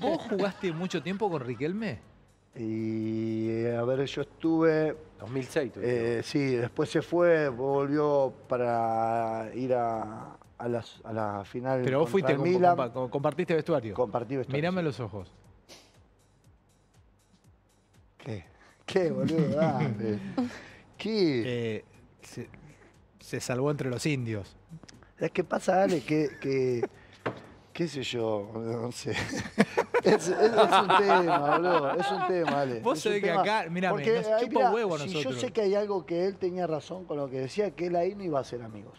¿Vos jugaste mucho tiempo con Riquelme? Y eh, a ver, yo estuve... 2006. ¿tú eh, sí, después se fue, volvió para ir a, a, final a la final. Pero vos fuiste, compartiste vestuario. Compartí vestuario. Mírame los ojos. ¿Qué? ¿Qué, boludo? ¿Qué? Eh, se, salvó entre los indios. Es que pasa, Ale? que qué sé yo, no sé. es, un tema, boludo. Es un tema, Ale. Vos sabés que acá, mira, nos ahí, huevo nosotros. Yo sé que hay algo que él tenía razón con lo que decía, que él ahí no iba a ser amigos.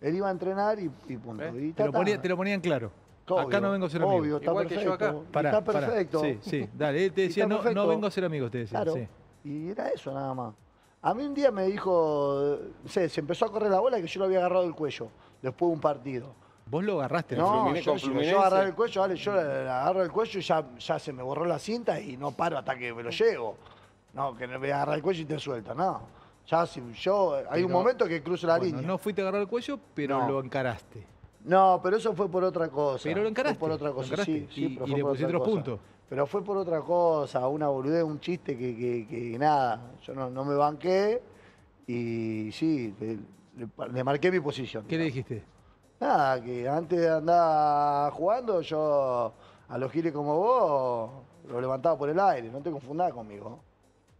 Él iba a entrenar y, punto. Eh, te, lo ponían claro. acá no vengo a ser obvio, Está perfecto. que yo acá. está perfecto. Sí, sí, dale. Él te decía, no, vengo a ser amigos, te decía. Y era eso nada más. A mí un día me dijo, eh, sé, se empezó a correr la bola que yo lo había agarrado del cuello después de un partido. Vos lo agarraste. No, yo, yo, yo el cuello, vale yo agarro el cuello y ya, ya se me borró la cinta y no paro hasta que me lo llevo. No, que me agarra el cuello y te suelta no. Ya si yo, hay un momento que cruzo la línea. No fuiste a agarrar el cuello, pero lo encaraste. No, pero eso fue por otra cosa. Pero lo encaraste. por otra cosa, sí, pero fue por otra cosa. Puntos. Pero fue por otra cosa, una boludez, un chiste que, nada, yo no, me banqué y sí, le, marqué mi posición. ¿Qué le dijiste? nada, que antes de andar jugando, yo a los giles como vos lo levantaba por el aire, no te confundás conmigo.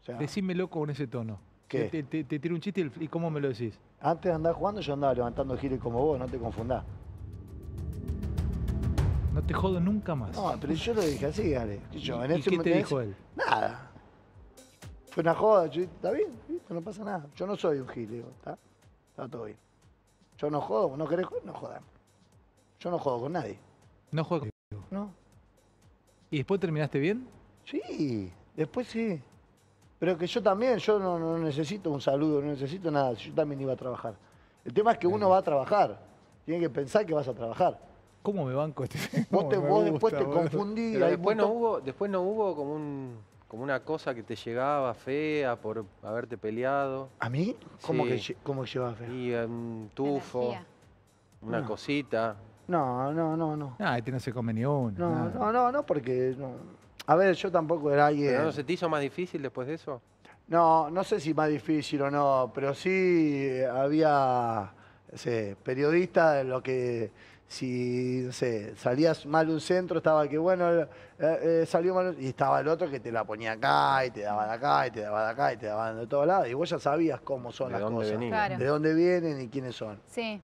O loco con ese tono. ¿Qué? Te, tiro un chiste y, cómo me lo decís. Antes de andar jugando, yo andaba levantando giles como vos, no te confundas. No te jodo nunca más. No, pero yo lo dije así, Ale. ¿Y qué te dijo él? Nada. Fue una joda, yo, está bien, no pasa nada. Yo no soy un gile, está, está todo bien. Yo no jodo, no querés no jodan. Yo no jodo con nadie. No juego contigo. No. ¿Y después terminaste bien? Sí, después sí. Pero que yo también, yo no, necesito un saludo, no necesito nada. Yo también iba a trabajar. El tema es que uno va a trabajar. Tiene que pensar que vas a trabajar. ¿Cómo me banco este? Vos, vos después te confundí. hubo, después no hubo como un como una cosa que te llegaba fea por haberte peleado. ¿A mí? ¿Cómo, que, ¿cómo que fea? un em, tufo, una cosita. No, no, no, no. Ah, este no se ni uno. No, no, no, no, porque... A ver, yo tampoco era alguien... no se te hizo más difícil después de eso? No, no sé si más difícil o no, pero sí eh, había periodistas en lo que si, no sé, salías mal un centro, estaba que, bueno, eh, eh, salió mal, y estaba el otro que te la ponía acá, y te daba de acá, y te daba de acá, y te daba de todos lados, y vos ya sabías cómo son las cosas, de dónde vienen y quiénes son. Sí.